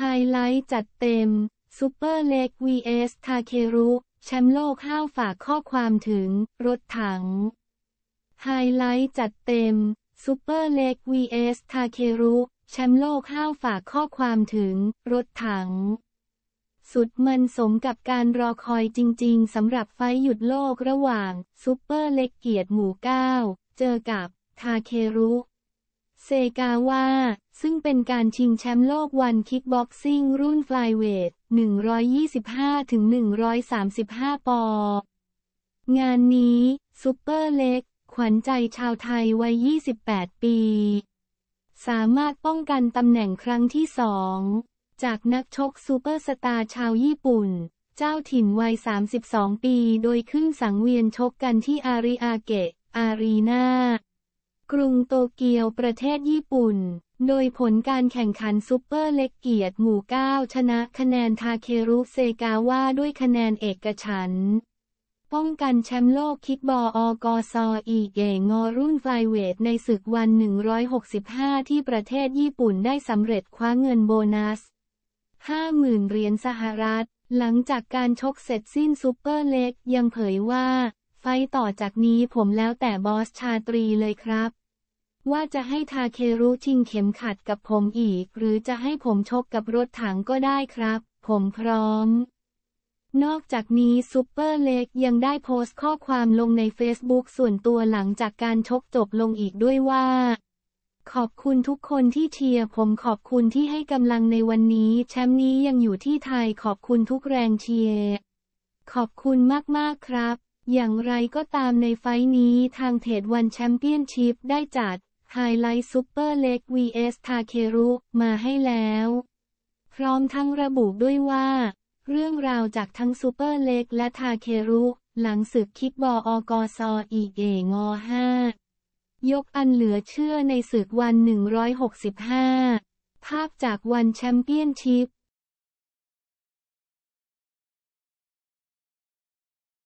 ไฮไลท์จัดเต็มซูเปอร์เล็ก vs ทาเครุ แชมป์โลกห้าวฝากข้อความถึง รถถัง ไฮไลท์จัดเต็มซูเปอร์เล็ก vs ทาเครุ แชมป์โลกห้าวฝากข้อความถึง รถถัง สุดมันสมกับการรอคอยจริงๆสำหรับไฟหยุดโลกระหว่างซูเปอร์เล็กเกียรติหมู่9เจอกับทาเครุเซกาวาซึ่งเป็นการชิงแชมป์โลกวันคิกบ็อกซิ่งรุ่นฟลายเวท 125-135 ปอ งานนี้ ซูเปอร์เล็ก ขวัญใจชาวไทยวัย 28 ปี สามารถป้องกันตำแหน่งครั้งที่สองจากนักชกซูเปอร์สตาร์ชาวญี่ปุ่น เจ้าถิ่นวัย 32 ปี โดยขึ้นสังเวียนชกกันที่อาริอาเกะอารีนากรุงโตเกียว ประเทศญี่ปุ่น โดยผลการแข่งขันซูเปอร์เล็กเกียรติหมู่9ชนะคะแนนทาเครุเซกาว่าด้วยคะแนนเอกฉัน ป้องกันแชมป์โลกคิกบอออกซออีเกงอรุ่นไฟเวทในศึกวัน 165 ที่ประเทศญี่ปุ่นได้สำเร็จคว้าเงินโบนัส50,000เหรียญสหรัฐ หลังจากการชกเสร็จสิ้นซูเปอร์เล็กยังเผยว่าไฟต่อจากนี้ผมแล้วแต่บอสชาตรี เลยครับ ว่าจะให้ทาเครุชิงเข็มขัดกับผมอีก หรือจะให้ผมชกกับรถถังก็ได้ครับ ผมพร้อม นอกจากนี้ซูเปอร์เล็กยังได้โพสต์ข้อความลงใน Facebook ส่วนตัวหลังจากการชกจบลงอีกด้วยว่า ขอบคุณทุกคนที่เชียร์ผมขอบคุณที่ให้กำลังในวันนี้ แชมป์นี้ยังอยู่ที่ไทยขอบคุณทุกแรงเชียร์ขอบคุณมากๆครับอย่างไรก็ตามในไฟนี้ทางเทดวันแชมเปี้ยนชิพได้จัด ไฮไลท์ซูเปอร์เล็ก vs ทาเครุมาให้แล้ว พร้อมทั้งระบุด้วยว่า เรื่องราวจากทั้งซูเปอร์เล็กและทาเครุ หลังศึกคิดบอลอกซออีเองอห้ายกอันเหลือเชื่อในศึกวัน 165 ภาพจากวันแชมเปี้ยนชิพ